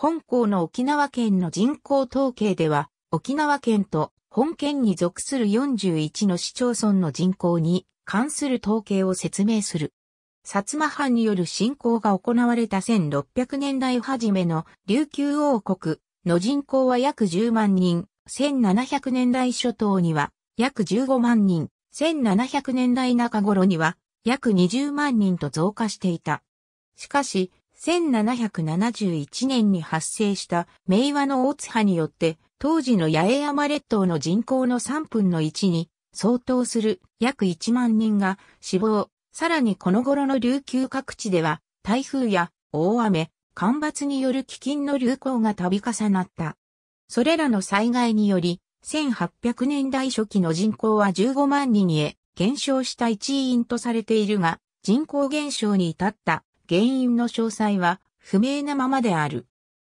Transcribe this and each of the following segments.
本校の沖縄県の人口統計では、沖縄県と本県に属する41の市町村の人口に関する統計を説明する。薩摩藩による侵攻が行われた1600年代初めの琉球王国の人口は約10万人、1700年代初頭には約15万人、1700年代中頃には約20万人と増加していた。しかし、1771年に発生した明和の大津波によって、当時の八重山列島の人口の3分の1に相当する約1万人が死亡。さらにこの頃の琉球各地では、台風や大雨、干ばつによる飢饉の流行が度重なった。それらの災害により、1800年代初期の人口は15万人へ減少した一因とされているが、人口減少に至った原因の詳細は不明なままである。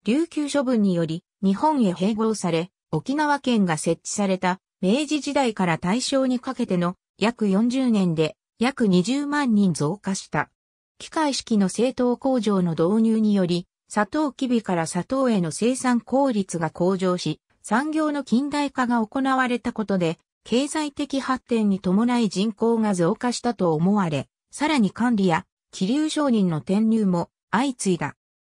琉球処分により日本へ併合され、沖縄県が設置された明治時代から大正にかけての約40年で約20万人増加した。機械式の製糖工場の導入により、砂糖キビから砂糖への生産効率が向上し、産業の近代化が行われたことで、経済的発展に伴い人口が増加したと思われ、さらに管理や気流商人の転入も相次いだ。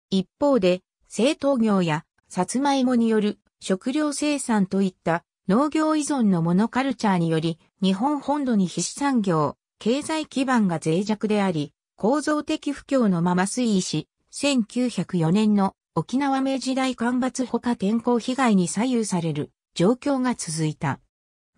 一方で、製糖業や、サツマイモによる食料生産といった農業依存のモノカルチャーにより、日本本土に必死産業、経済基盤が脆弱であり、構造的不況のまま推移し、1904年の沖縄明治大干ばつほか天候被害に左右される状況が続いた。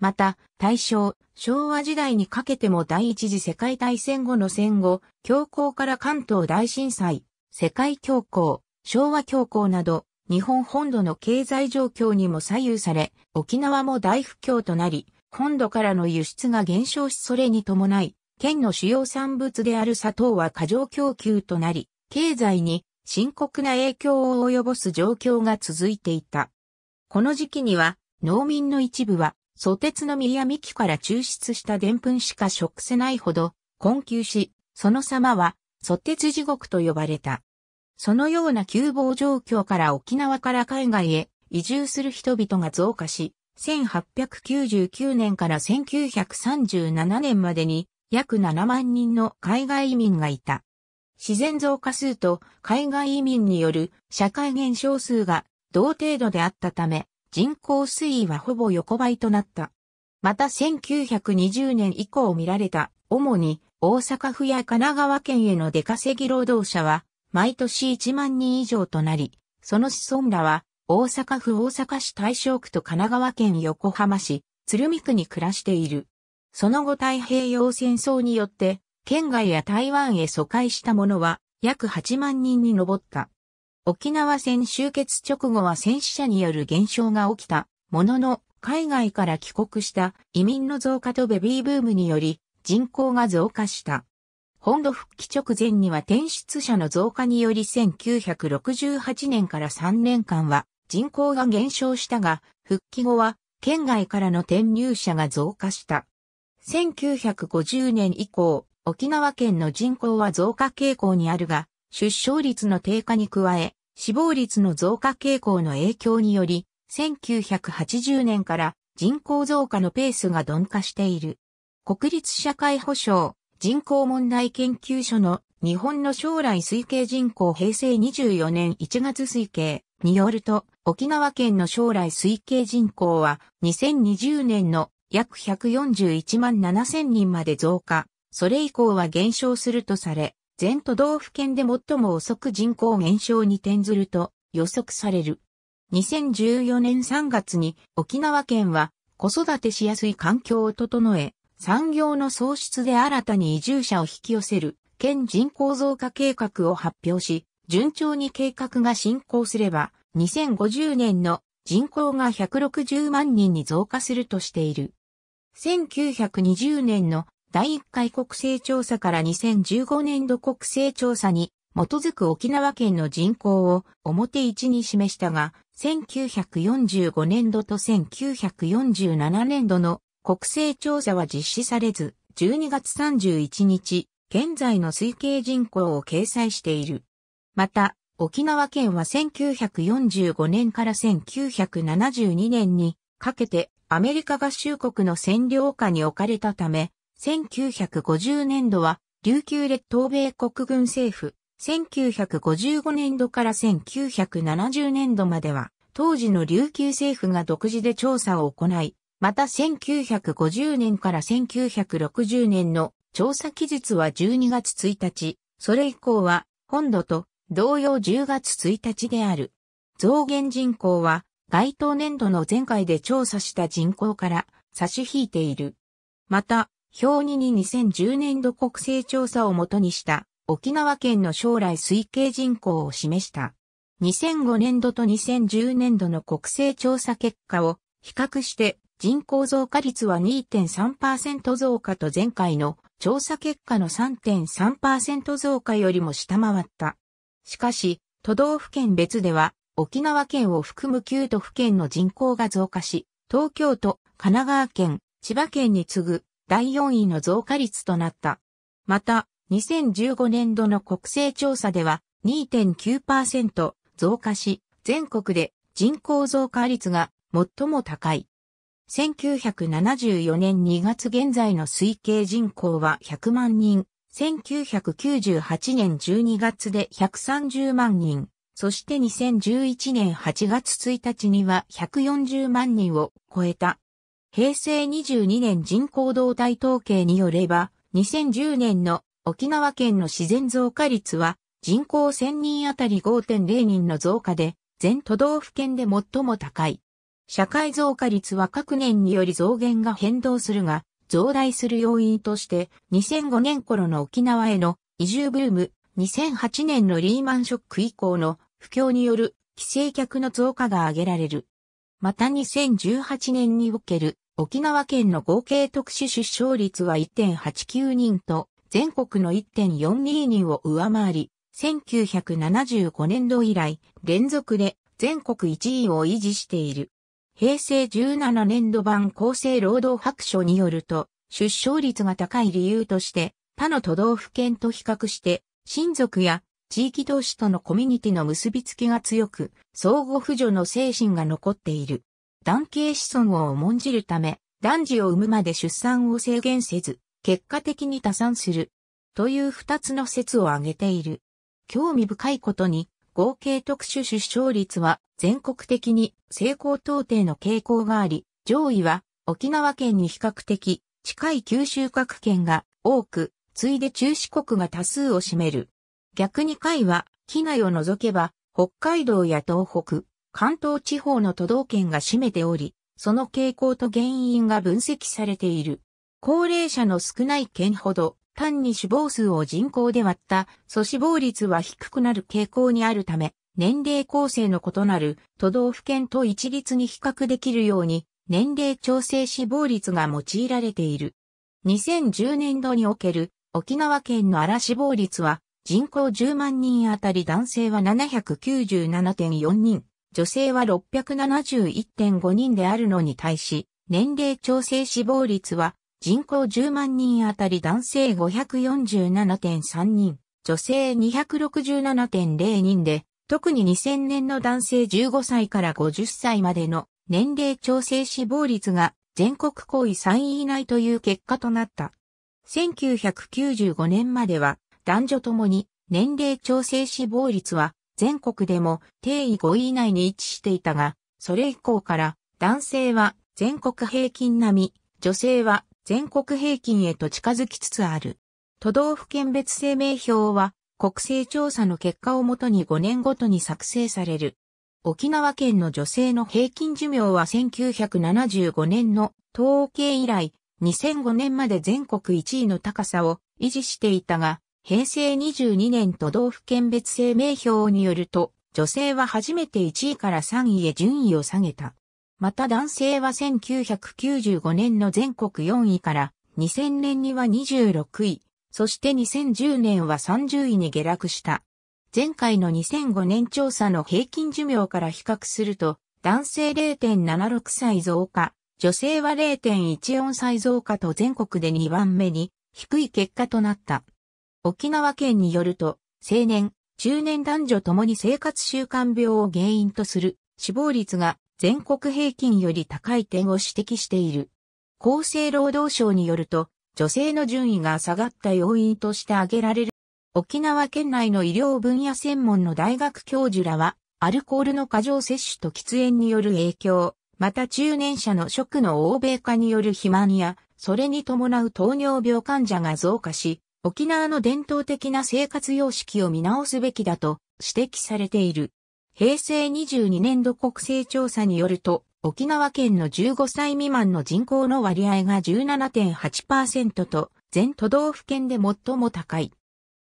また、大正、昭和時代にかけても第一次世界大戦後の戦後、恐慌から関東大震災、世界恐慌、昭和恐慌など、日本本土の経済状況にも左右され、沖縄も大不況となり、本土からの輸出が減少しそれに伴い、県の主要産物である砂糖は過剰供給となり、経済に深刻な影響を及ぼす状況が続いていた。この時期には、農民の一部は蘇鉄のや幹から抽出したぷんしか食せないほど困窮し、その様は蘇鉄地獄と呼ばれた。そのような窮乏状況から沖縄から海外へ移住する人々が増加し、1899年から1937年までに約7万人の海外移民がいた。自然増加数と海外移民による社会減少数が同程度であったため、人口推移はほぼ横ばいとなった。また1920年以降見られた、主に大阪府や神奈川県への出稼ぎ労働者は、毎年1万人以上となり、その子孫らは、大阪府大阪市大正区と神奈川県横浜市、鶴見区に暮らしている。その後太平洋戦争によって、県外や台湾へ疎開した者は、約8万人に上った。沖縄戦終結直後は戦死者による減少が起きたものの、海外から帰国した移民の増加とベビーブームにより人口が増加した。本土復帰直前には転出者の増加により1968年から3年間は人口が減少したが、復帰後は県外からの転入者が増加した。1950年以降、沖縄県の人口は増加傾向にあるが、出生率の低下に加え、死亡率の増加傾向の影響により、1980年から人口増加のペースが鈍化している。国立社会保障人口問題研究所の日本の将来推計人口平成24年1月推計によると、沖縄県の将来推計人口は2020年の約141万7000人まで増加、それ以降は減少するとされ、全都道府県で最も遅く人口減少に転ずると予測される。2014年3月に沖縄県は子育てしやすい環境を整え、産業の創出で新たに移住者を引き寄せる県人口増加計画を発表し、順調に計画が進行すれば、2050年の人口が160万人に増加するとしている。1920年の第1回国勢調査から2015年度国勢調査に基づく沖縄県の人口を表1に示したが、1945年度と1947年度の国勢調査は実施されず、12月31日、現在の推計人口を掲載している。また、沖縄県は1945年から1972年にかけてアメリカ合衆国の占領下に置かれたため、1950年度は、琉球列島米国軍政府、1955年度から1970年度までは、当時の琉球政府が独自で調査を行い、また1950年から1960年の調査期日は12月1日、それ以降は本土と同様10月1日である。増減人口は該当年度の前回で調査した人口から差し引いている。また、表2に2010年度国勢調査をもとにした沖縄県の将来推計人口を示した。2005年度と2010年度の国勢調査結果を比較して人口増加率は2.3%増加と前回の調査結果の3.3%増加よりも下回った。しかし、都道府県別では沖縄県を含む9都府県の人口が増加し、東京都、神奈川県、千葉県に次ぐ第4位の増加率となった。また、2015年度の国勢調査では2.9%増加し、全国で人口増加率が最も高い。1974年2月現在の推計人口は100万人、1998年12月で130万人、そして2011年8月1日には140万人を超えた。平成22年人口動態統計によれば、2010年の沖縄県の自然増加率は人口1000人あたり5.0人の増加で、全都道府県で最も高い。社会増加率は各年により増減が変動するが、増大する要因として、2005年頃の沖縄への移住ブーム、2008年のリーマンショック以降の不況による帰省客の増加が挙げられる。また2018年における沖縄県の合計特殊出生率は1.89人と、全国の1.42人を上回り、1975年度以来、連続で全国1位を維持している。平成17年度版厚生労働白書によると、出生率が高い理由として、他の都道府県と比較して、親族や地域同士とのコミュニティの結びつきが強く、相互扶助の精神が残っている。男系子孫を重んじるため、男児を産むまで出産を制限せず、結果的に多産する。という二つの説を挙げている。興味深いことに、合計特殊出生率は全国的に成功統定の傾向があり、上位は沖縄県に比較的近い九州各県が多く、次いで中四国が多数を占める。逆に下位は、機内を除けば、北海道や東北、関東地方の都道県が占めており、その傾向と原因が分析されている。高齢者の少ない県ほど、単に死亡数を人口で割った、素死亡率は低くなる傾向にあるため、年齢構成の異なる都道府県と一律に比較できるように、年齢調整死亡率が用いられている。2010年度における沖縄県の荒死亡率は人口10万人あたり男性は797.4人、女性は671.5人であるのに対し、年齢調整死亡率は人口10万人あたり男性547.3人、女性267.0人で、特に2000年の男性15歳から50歳までの年齢調整死亡率が全国行為3位以内という結果となった。1995年までは男女ともに年齢調整死亡率は全国でも定位5位以内に位置していたが、それ以降から男性は全国平均並み、女性は全国平均へと近づきつつある。都道府県別生命表は国勢調査の結果をもとに5年ごとに作成される。沖縄県の女性の平均寿命は1975年の統計以来2005年まで全国1位の高さを維持していたが、平成22年都道府県別姓名表によると、女性は初めて1位から3位へ順位を下げた。また男性は1995年の全国4位から2000年には26位、そして2010年は30位に下落した。前回の2005年調査の平均寿命から比較すると、男性0.76歳増加、女性は0.14歳増加と全国で2番目に低い結果となった。沖縄県によると、青年、中年男女ともに生活習慣病を原因とする死亡率が全国平均より高い点を指摘している。厚生労働省によると、女性の順位が下がった要因として挙げられる。沖縄県内の医療分野専門の大学教授らは、アルコールの過剰摂取と喫煙による影響、また中年者の食の欧米化による肥満や、それに伴う糖尿病患者が増加し、沖縄の伝統的な生活様式を見直すべきだと指摘されている。平成22年度国勢調査によると、沖縄県の15歳未満の人口の割合が17.8%と、全都道府県で最も高い。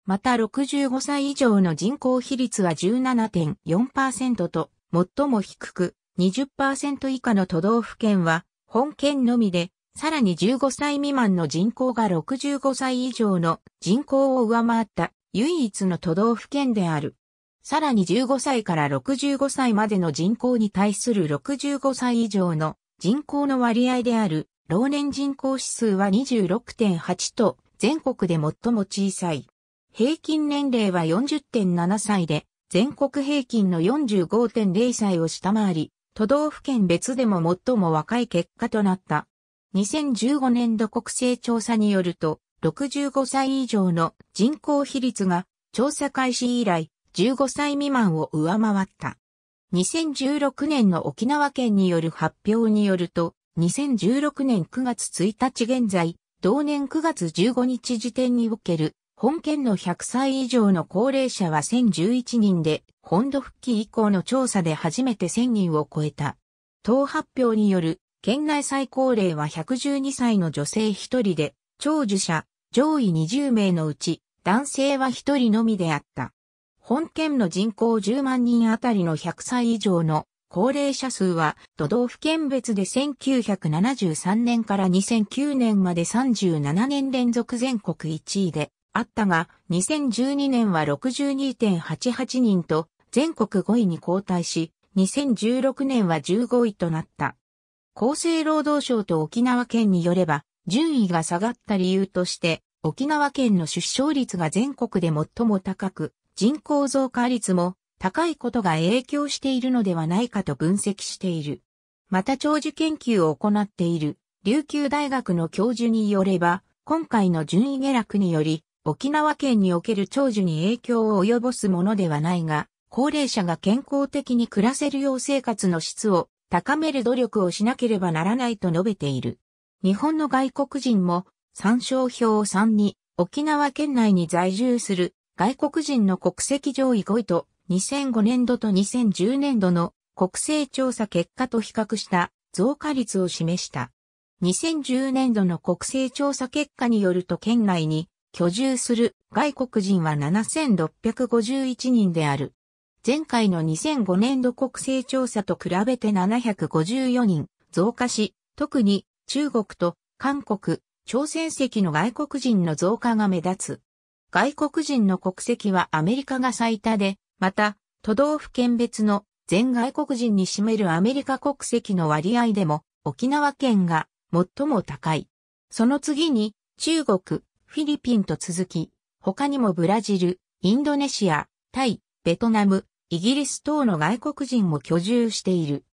また65歳以上の人口比率は17.4%と、最も低く、20%以下の都道府県は、本県のみでさらに15歳未満の人口が65歳以上の人口を上回った唯一の都道府県である。さらに15歳から65歳までの人口に対する65歳以上の人口の割合である老年人口指数は26.8と全国で最も小さい。平均年齢は40.7歳で全国平均の45.0歳を下回り、都道府県別でも最も若い結果となった。2015年度国勢調査によると、65歳以上の人口比率が調査開始以来15歳未満を上回った。2016年の沖縄県による発表によると、2016年9月1日現在、同年9月15日時点における本県の100歳以上の高齢者は1011人で、本土復帰以降の調査で初めて1000人を超えた。党発表による県内最高齢は112歳の女性1人で、長寿者、上位20名のうち、男性は1人のみであった。本県の人口10万人あたりの100歳以上の高齢者数は、都道府県別で1973年から2009年まで37年連続全国1位であったが、2012年は62.88人と全国5位に後退し、2016年は15位となった。厚生労働省と沖縄県によれば、順位が下がった理由として、沖縄県の出生率が全国で最も高く、人口増加率も高いことが影響しているのではないかと分析している。また長寿研究を行っている琉球大学の教授によれば、今回の順位下落により、沖縄県における長寿に影響を及ぼすものではないが、高齢者が健康的に暮らせるよう生活の質を高める努力をしなければならないと述べている。日本の外国人も参照表3に沖縄県内に在住する外国人の国籍上位5位と2005年度と2010年度の国勢調査結果と比較した増加率を示した。2010年度の国勢調査結果によると県内に居住する外国人は7651人である。前回の2005年度国勢調査と比べて754人増加し、特に中国と韓国、朝鮮籍の外国人の増加が目立つ。外国人の国籍はアメリカが最多で、また、都道府県別の全外国人に占めるアメリカ国籍の割合でも沖縄県が最も高い。その次に中国、フィリピンと続き、他にもブラジル、インドネシア、タイ、ベトナム、イギリス等の外国人も居住している。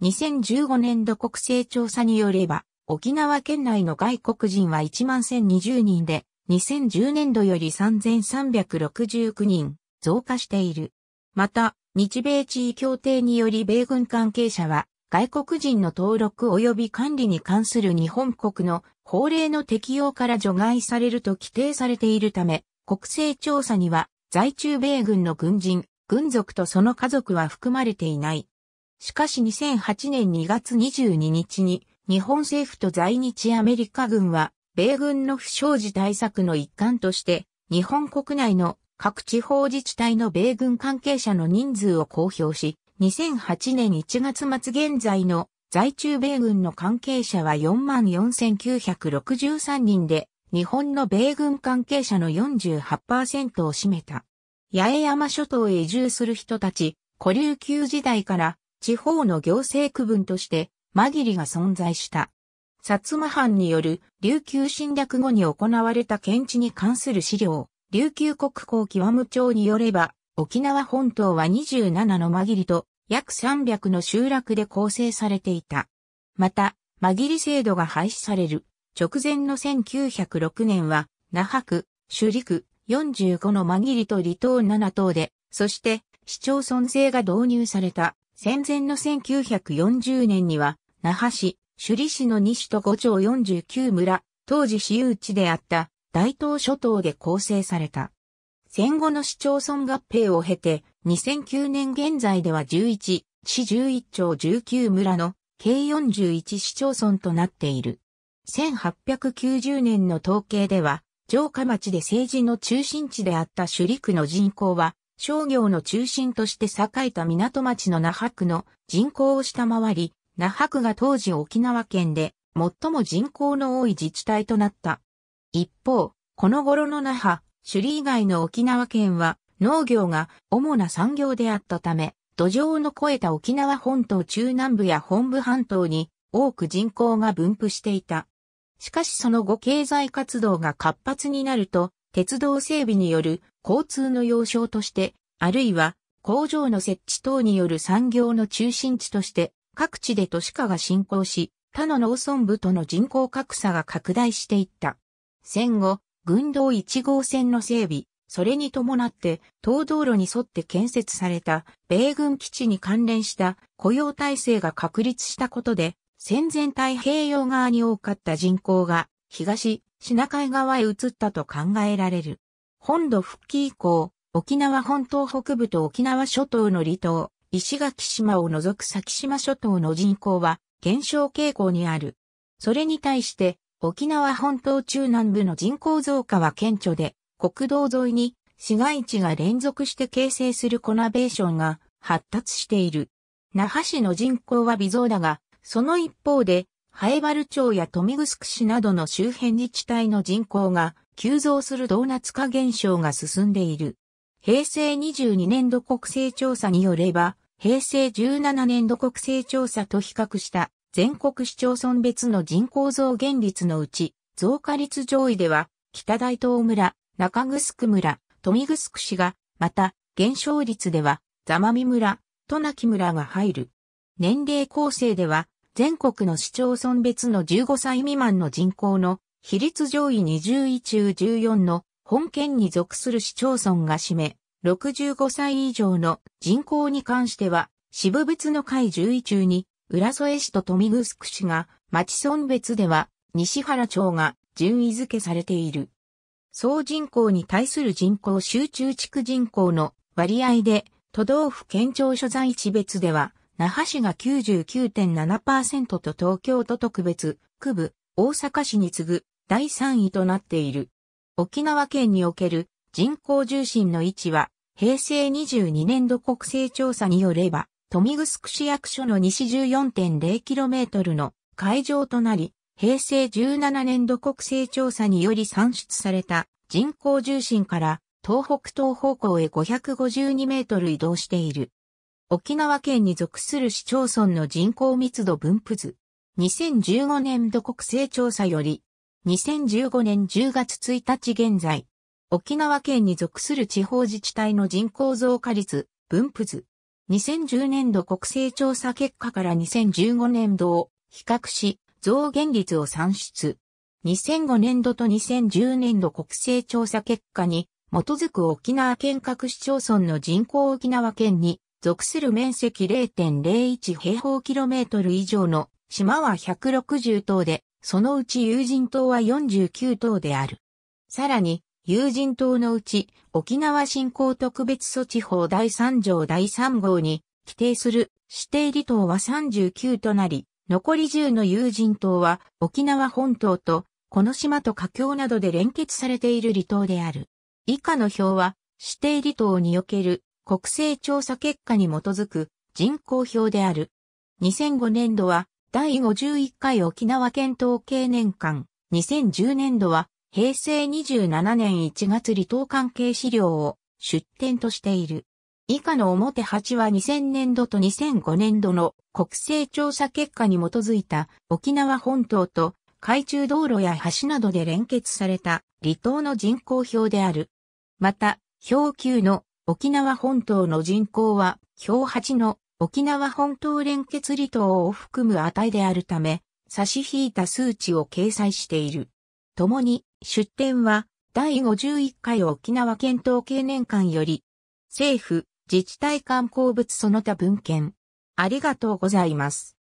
2015年度国勢調査によれば、沖縄県内の外国人は11,020人で、2010年度より3,369人増加している。また、日米地位協定により米軍関係者は、外国人の登録及び管理に関する日本国の法令の適用から除外されると規定されているため、国勢調査には在中米軍の軍人軍属とその家族は含まれていない。しかし2008年2月22日に日本政府と在日アメリカ軍は米軍の不祥事対策の一環として日本国内の各地方自治体の米軍関係者の人数を公表し、2008年1月末現在の在中米軍の関係者は44,963人で、日本の米軍関係者の48%を占めた。八重山諸島へ移住する人たち、古琉球時代から地方の行政区分として、間切が存在した。薩摩藩による琉球侵略後に行われた検地に関する資料、琉球国交極務庁によれば、沖縄本島は27の間切と約300の集落で構成されていた。また、間切制度が廃止される直前の1906年は、那覇区、首里区、45の間切りと離島7島で、そして市町村制が導入された戦前の1940年には、那覇市、首里市の西と5町49村、当時私有地であった大東諸島で構成された。戦後の市町村合併を経て、2009年現在では11、市11町19村の計41市町村となっている。1890年の統計では、城下町で政治の中心地であった首里区の人口は、商業の中心として栄えた港町の那覇区の人口を下回り、那覇区が当時沖縄県で最も人口の多い自治体となった。一方、この頃の那覇、首里以外の沖縄県は農業が主な産業であったため、土壌の肥えた沖縄本島中南部や本部半島に多く人口が分布していた。しかしその後経済活動が活発になると、鉄道整備による交通の要衝として、あるいは工場の設置等による産業の中心地として、各地で都市化が進行し、他の農村部との人口格差が拡大していった。戦後、軍道1号線の整備、それに伴って、東道路に沿って建設された米軍基地に関連した雇用体制が確立したことで、戦前太平洋側に多かった人口が東、シナ海側へ移ったと考えられる。本土復帰以降、沖縄本島北部と沖縄諸島の離島、石垣島を除く先島諸島の人口は減少傾向にある。それに対して、沖縄本島中南部の人口増加は顕著で、国道沿いに市街地が連続して形成するコナベーションが発達している。那覇市の人口は微増だが、その一方で、ハエバル町やトミグスク市などの周辺自治体の人口が急増するドーナツ化現象が進んでいる。平成22年度国勢調査によれば、平成17年度国勢調査と比較した全国市町村別の人口増減率のうち、増加率上位では、北大東村、中城村、富城市が、また、減少率では、座間見村、渡名キ村が入る。年齢構成では、全国の市町村別の15歳未満の人口の比率上位20位中14の本県に属する市町村が占め、65歳以上の人口に関しては、支部別の会10位中に、浦添市と富城市が、町村別では、西原町が順位付けされている。総人口に対する人口集中地区人口の割合で、都道府県庁所在地別では、那覇市が99.7%と東京都特別、区部、大阪市に次ぐ第3位となっている。沖縄県における人口重心の位置は、平成22年度国勢調査によれば、富城市役所の西 14.0km の会場となり、平成17年度国勢調査により算出された人口重心から東北東方向へ552メートル移動している。沖縄県に属する市町村の人口密度分布図。2015年度国勢調査より、2015年10月1日現在、沖縄県に属する地方自治体の人口増加率、分布図。2010年度国勢調査結果から2015年度を比較し、増減率を算出。2005年度と2010年度国勢調査結果に、基づく沖縄県各市町村の人口沖縄県に属する面積0.01平方キロメートル以上の島は160島で、そのうち有人島は49島である。さらに、有人島のうち、沖縄振興特別措置法第3条第3号に規定する指定離島は39となり、残り10の有人島は沖縄本島とこの島と華境などで連結されている離島である。以下の表は指定離島における国勢調査結果に基づく人口表である。2005年度は第51回沖縄県統計年間、2010年度は平成27年1月離島関係資料を出展としている。以下の表8は2000年度と2005年度の国勢調査結果に基づいた沖縄本島と海中道路や橋などで連結された離島の人口表である。また、表級の沖縄本島の人口は、表8の沖縄本島連結離島を含む値であるため、差し引いた数値を掲載している。共に、出典は、第51回沖縄県統計年間より、政府、自治体観光物その他文献。ありがとうございます。